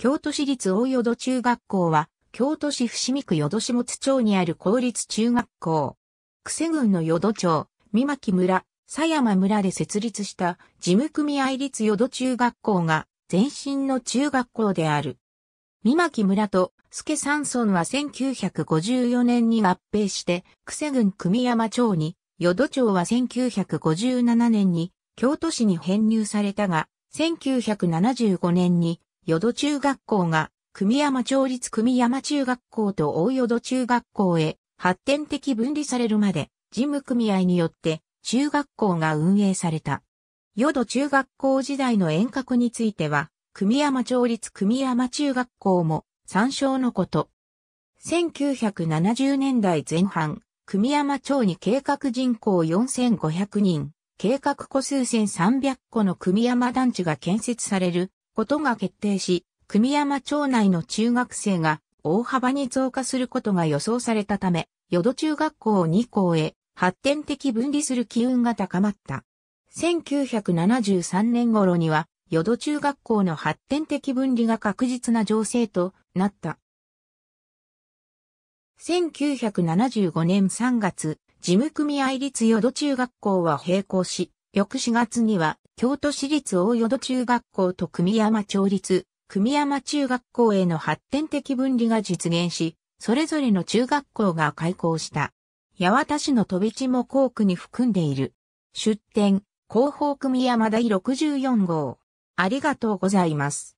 京都市立大淀中学校は、京都市伏見区淀下津町にある公立中学校。久世郡の淀町、三巻村、佐山村で設立した事務組合立淀中学校が前身の中学校である。三巻村と助山村は1954年に合併して、久世郡組山町に、淀町は1957年に京都市に編入されたが、1975年に淀中学校が、組山町立組山中学校と大淀中学校へ発展的分離されるまで、事務組合によって中学校が運営された。淀中学校時代の遠隔については、組山町立組山中学校も参照のこと。1970年代前半、組山町に計画人口4500人、計画個数1300個の組山団地が建設されることが決定し、組山町内の中学生が大幅に増加することが予想されたため、淀中学校を2校へ発展的分離する機運が高まった。1973年頃には、淀中学校の発展的分離が確実な情勢となった。1975年3月、事務組合立淀中学校は閉校し、翌4月には京都市立大淀中学校と組山町立、組山中学校への発展的分離が実現し、それぞれの中学校が開校した。八幡市の飛び地も校区に含んでいる。出展、広報組山第64号。ありがとうございます。